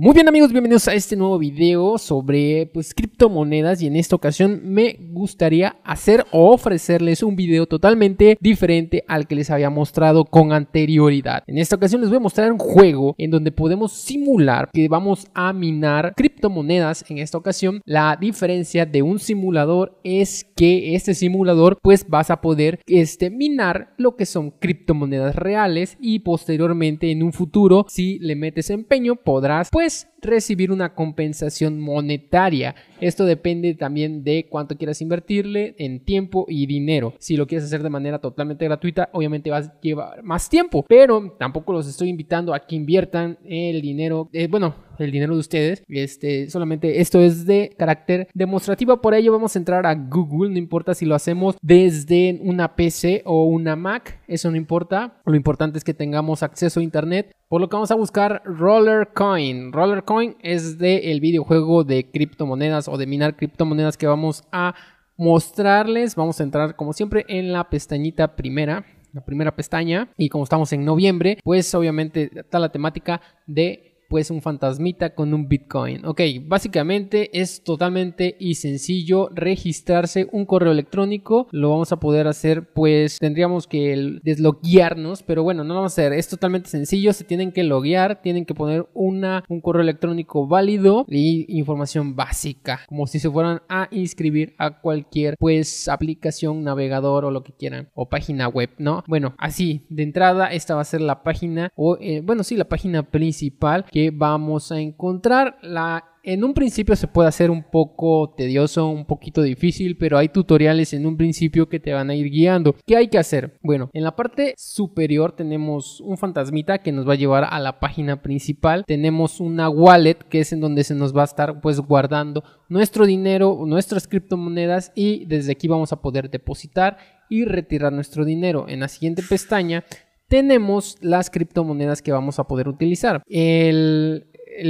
Muy bien amigos, bienvenidos a este nuevo video sobre pues criptomonedas y en esta ocasión me gustaría hacer o ofrecerles un video totalmente diferente al que les había mostrado con anterioridad. En esta ocasión les voy a mostrar un juego en donde podemos simular que vamos a minar criptomonedas en esta ocasión. La diferencia de un simulador es que este simulador pues vas a poder este, minar lo que son criptomonedas reales y posteriormente en un futuro si le metes empeño podrás pues guys recibir una compensación monetaria. Esto depende también de cuánto quieras invertirle en tiempo y dinero. Si lo quieres hacer de manera totalmente gratuita, obviamente vas a llevar más tiempo, pero tampoco los estoy invitando a que inviertan el dinero, eh, bueno, el dinero de ustedes. Este, solamente esto es de carácter demostrativo, por ello vamos a entrar a Google, no importa si lo hacemos desde una PC o una Mac, eso no importa. Lo importante es que tengamos acceso a internet, por lo que vamos a buscar Roller Coin. Roller es de el videojuego de criptomonedas o de minar criptomonedas que vamos a mostrarles. Vamos a entrar como siempre en la pestañita primera, la primera pestaña. Y como estamos en noviembre, pues obviamente está la temática de pues un fantasmita con un Bitcoin. Ok, básicamente es totalmente y sencillo registrarse un correo electrónico. Lo vamos a poder hacer, pues tendríamos que desloguearnos, pero bueno, no lo vamos a hacer. Es totalmente sencillo, se tienen que loguear, tienen que poner una, un correo electrónico válido y información básica, como si se fueran a inscribir a cualquier, pues, aplicación, navegador o lo que quieran, o página web, ¿no? Bueno, así, de entrada, esta va a ser la página, o, eh, bueno, sí, la página principal vamos a encontrar. La, en un principio se puede hacer un poco tedioso, un poquito difícil, pero hay tutoriales en un principio que te van a ir guiando. ¿Qué hay que hacer? Bueno, en la parte superior tenemos un fantasmita que nos va a llevar a la página principal. Tenemos una wallet que es en donde se nos va a estar pues guardando nuestro dinero, nuestras criptomonedas y desde aquí vamos a poder depositar y retirar nuestro dinero. En la siguiente pestaña tenemos las criptomonedas que vamos a poder utilizar. El,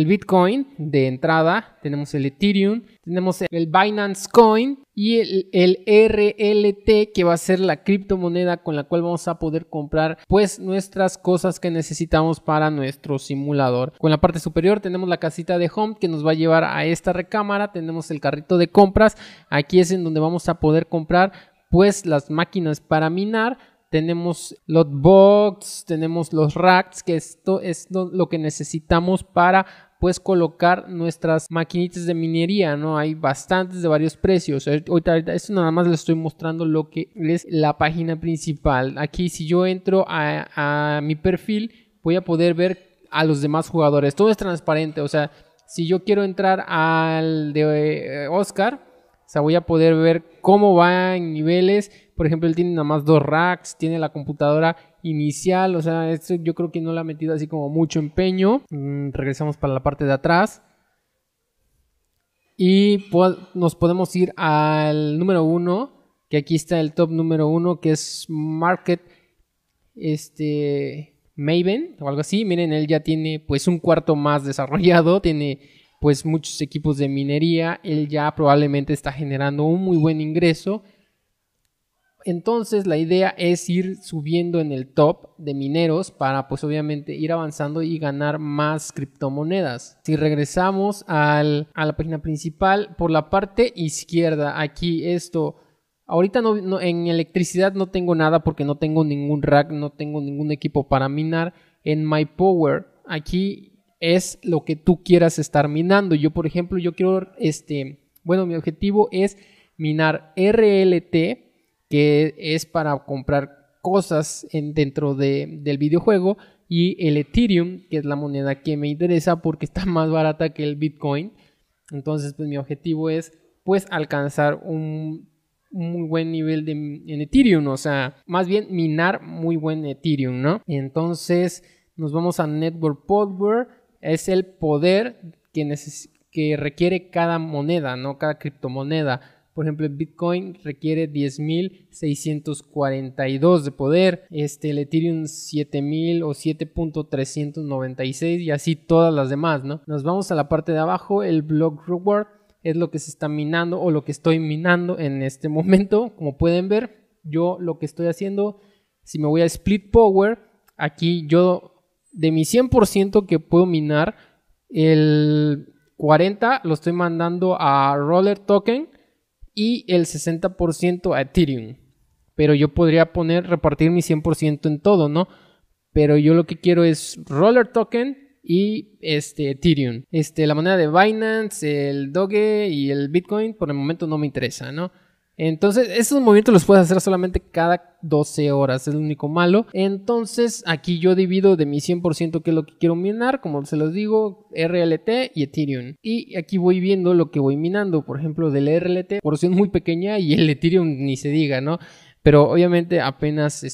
Bitcoin de entrada, tenemos el Ethereum, tenemos el Binance Coin y el, el, RLT que va a ser la criptomoneda con la cual vamos a poder comprar pues nuestras cosas que necesitamos para nuestro simulador. Con la parte superior tenemos la casita de home que nos va a llevar a esta recámara, tenemos el carrito de compras, aquí es en donde vamos a poder comprar pues las máquinas para minar tenemos los box, tenemos los racks, que esto es lo que necesitamos para pues colocar nuestras maquinitas de minería, ¿no? Hay bastantes de varios precios. Ahorita, ahorita, esto nada más les estoy mostrando lo que es la página principal. Aquí si yo entro a mi perfil, voy a poder ver a los demás jugadores. Todo es transparente, o sea, si yo quiero entrar al de eh, Oscar, o sea, voy a poder ver cómo va en niveles. Por ejemplo, él tiene nada más dos racks, tiene la computadora inicial. O sea, esto yo creo que no le ha metido así como mucho empeño. Mm, regresamos para la parte de atrás. Y nos podemos ir al número uno, que aquí está el top número uno, que es Market este, Maven o algo así. Miren, él ya tiene pues un cuarto más desarrollado, tiene pues muchos equipos de minería, él ya probablemente está generando un muy buen ingreso. Entonces la idea es ir subiendo en el top de mineros para pues obviamente ir avanzando y ganar más criptomonedas. Si regresamos al, a la página principal, por la parte izquierda, aquí esto, ahorita no, en electricidad no tengo nada porque no tengo ningún rack, no tengo ningún equipo para minar. En My Power, aquí es lo que tú quieras estar minando. Yo, por ejemplo, yo quiero, este, bueno, mi objetivo es minar RLT, que es para comprar cosas dentro del videojuego, y el Ethereum, que es la moneda que me interesa porque está más barata que el Bitcoin. Entonces, pues mi objetivo es, pues, alcanzar un muy buen nivel de, en Ethereum, o sea, más bien minar muy buen Ethereum, ¿no? Entonces, nos vamos a Network Podware es el poder que, requiere cada moneda, ¿no? Cada criptomoneda. Por ejemplo, el Bitcoin requiere 10.642 de poder, este, el Ethereum 7.000 o 7.396 y así todas las demás, ¿no? Nos vamos a la parte de abajo, el block reward es lo que se está minando o lo que estoy minando en este momento, como pueden ver, yo lo que estoy haciendo, si me voy a Split Power, aquí yo de mi 100% que puedo minar, el 40% lo estoy mandando a Roller Token y el 60% a Ethereum. Pero yo podría poner, repartir mi 100% en todo, ¿no? Pero yo lo que quiero es Roller Token, y este Ethereum. Este, la moneda de Binance, el Doge y el Bitcoin por el momento no me interesa, ¿no? Entonces, estos movimientos los puedes hacer solamente cada 12 horas, es lo único malo. Entonces, aquí yo divido de mi 100% que es lo que quiero minar, como se los digo, RLT y Ethereum. Y aquí voy viendo lo que voy minando, por ejemplo, del RLT, porción muy pequeña y el Ethereum ni se diga, ¿no? Pero obviamente apenas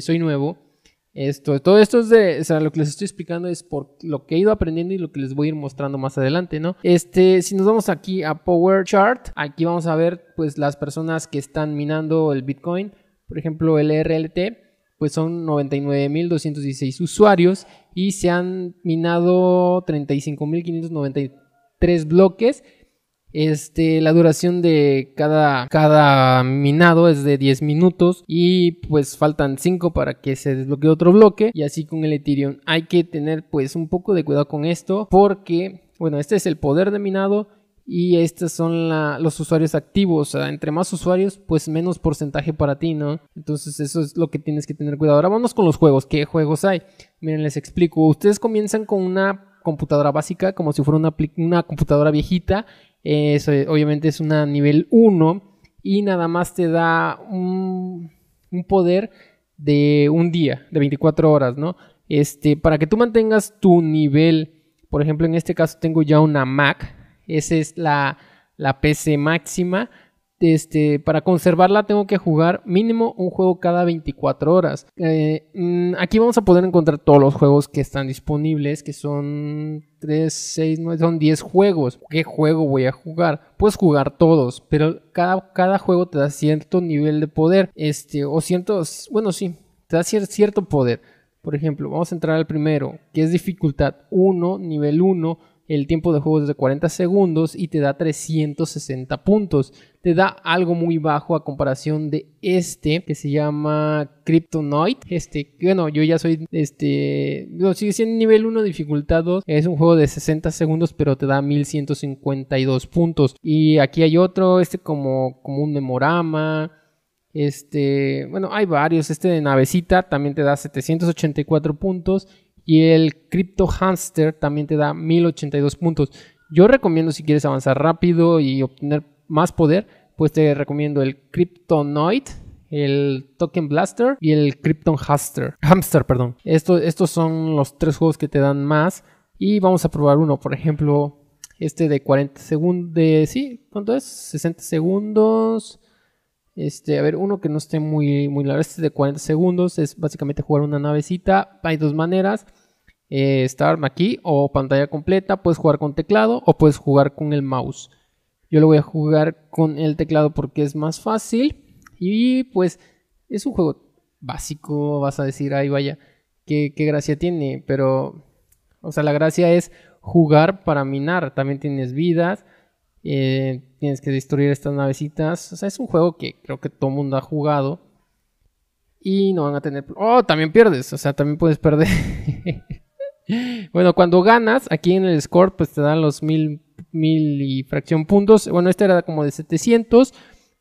soy nuevo esto, todo esto es de, o sea, lo que les estoy explicando es por lo que he ido aprendiendo y lo que les voy a ir mostrando más adelante, ¿no? Este, si nos vamos aquí a Power Chart, aquí vamos a ver, pues, las personas que están minando el Bitcoin, por ejemplo, el e RLT, pues son 99.216 usuarios y se han minado 35.593 bloques este, la duración de cada, cada minado es de 10 minutos y pues faltan 5 para que se desbloquee otro bloque y así con el Ethereum. Hay que tener pues un poco de cuidado con esto porque, bueno, este es el poder de minado y estos son los usuarios activos. O sea, entre más usuarios, pues menos porcentaje para ti, ¿no? Entonces eso es lo que tienes que tener cuidado. Ahora vamos con los juegos. ¿Qué juegos hay? Miren, les explico. Ustedes comienzan con una computadora básica, como si fuera una, una computadora viejita, eso eh, obviamente es una nivel 1 y nada más te da un, poder de un día, de 24 horas, ¿no? Este, para que tú mantengas tu nivel, por ejemplo, en este caso tengo ya una Mac, esa es la, la PC máxima, este, para conservarla tengo que jugar mínimo un juego cada 24 horas. Eh, mm, aquí vamos a poder encontrar todos los juegos que están disponibles, que son 3, 6, 9, son 10 juegos. ¿Qué juego voy a jugar? Puedes jugar todos, pero cada, cada juego te da cierto nivel de poder, este, o ciertos, bueno, sí, te da cierto poder. Por ejemplo, vamos a entrar al primero, que es dificultad 1, nivel 1 el tiempo de juego es de 40 segundos y te da 360 puntos. Te da algo muy bajo a comparación de este que se llama Kryptonite. Este, bueno, yo ya soy este, sigue siendo nivel 1 dificultad 2. Es un juego de 60 segundos, pero te da 1152 puntos. Y aquí hay otro, este como como un memorama, este, bueno, hay varios. Este de navecita también te da 784 puntos y el Crypto Hamster también te da 1082 puntos. Yo recomiendo si quieres avanzar rápido y obtener más poder, pues te recomiendo el Cryptonoid, el Token Blaster y el Krypton Hamster. Hamster, perdón. estos son los tres juegos que te dan más. Y vamos a probar uno, por ejemplo, este de 40 segundos. sí, ¿cuánto es? 60 segundos. Este, a ver, uno que no esté muy, muy largo, este es de 40 segundos, es básicamente jugar una navecita. Hay dos maneras, eh, aquí o pantalla completa, puedes jugar con teclado o puedes jugar con el mouse. Yo lo voy a jugar con el teclado porque es más fácil y pues es un juego básico, vas a decir, ay vaya, qué, qué gracia tiene, pero, o sea, la gracia es jugar para minar, también tienes vidas eh, tienes que destruir estas navecitas. O sea, es un juego que creo que todo mundo ha jugado. Y no van a tener... Oh, también pierdes. O sea, también puedes perder. bueno, cuando ganas, aquí en el score, pues te dan los mil, mil y fracción puntos. Bueno, este era como de 700.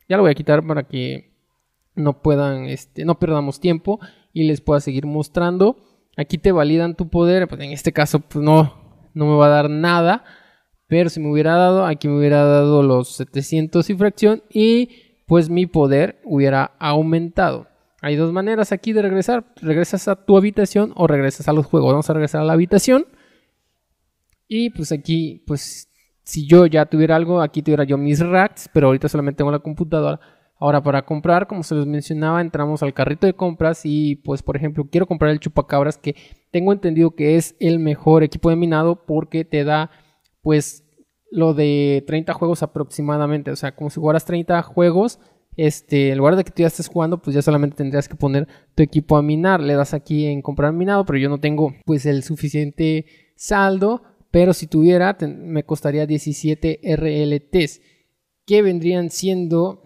Ya lo voy a quitar para que no puedan, este, no perdamos tiempo y les pueda seguir mostrando. Aquí te validan tu poder, pues en este caso pues no, no me va a dar nada. Pero si me hubiera dado, aquí me hubiera dado los 700 y fracción y pues mi poder hubiera aumentado. Hay dos maneras aquí de regresar. Regresas a tu habitación o regresas a los juegos. Vamos a regresar a la habitación. Y pues aquí, pues si yo ya tuviera algo, aquí tuviera yo mis racks, pero ahorita solamente tengo la computadora. Ahora para comprar, como se les mencionaba, entramos al carrito de compras y pues por ejemplo quiero comprar el chupacabras que tengo entendido que es el mejor equipo de minado porque te da pues lo de 30 juegos aproximadamente, o sea, como si jugaras 30 juegos, este, en lugar de que tú ya estés jugando, pues ya solamente tendrías que poner tu equipo a minar, le das aquí en comprar minado, pero yo no tengo pues el suficiente saldo, pero si tuviera me costaría 17 RLTs, que vendrían siendo,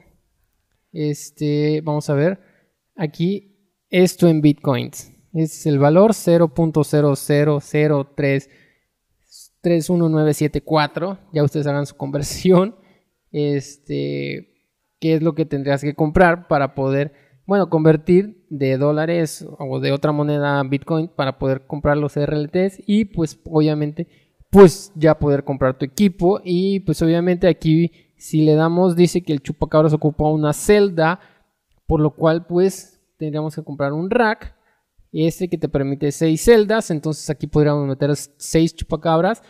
este, vamos a ver, aquí esto en bitcoins, es el valor 0.0003 31974, ya ustedes hagan su conversión, este, qué es lo que tendrías que comprar para poder, bueno, convertir de dólares o de otra moneda Bitcoin para poder comprar los RLTs y pues obviamente pues ya poder comprar tu equipo y pues obviamente aquí si le damos dice que el chupacabras ocupa una celda por lo cual pues tendríamos que comprar un rack este que te permite 6 celdas, entonces aquí podríamos meter seis chupacabras.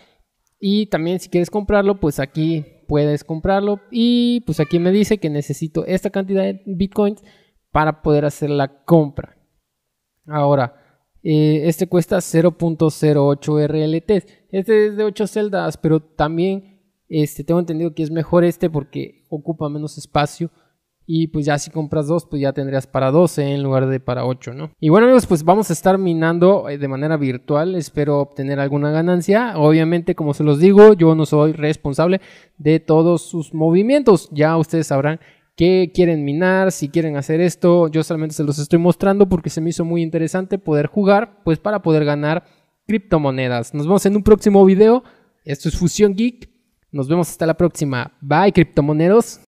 Y también si quieres comprarlo, pues aquí puedes comprarlo. Y pues aquí me dice que necesito esta cantidad de bitcoins para poder hacer la compra. Ahora, eh, este cuesta 0.08 RLT. Este es de 8 celdas, pero también este, tengo entendido que es mejor este porque ocupa menos espacio y pues ya si compras dos, pues ya tendrías para 12 en lugar de para 8, ¿no? Y bueno amigos, pues vamos a estar minando eh, de manera virtual. Espero obtener alguna ganancia. Obviamente, como se los digo, yo no soy responsable de todos sus movimientos. Ya ustedes sabrán qué quieren minar, si quieren hacer esto. Yo solamente se los estoy mostrando porque se me hizo muy interesante poder jugar, pues para poder ganar criptomonedas. Nos vemos en un próximo video. Esto es Fusión Geek. Nos vemos hasta la próxima. Bye, criptomoneros.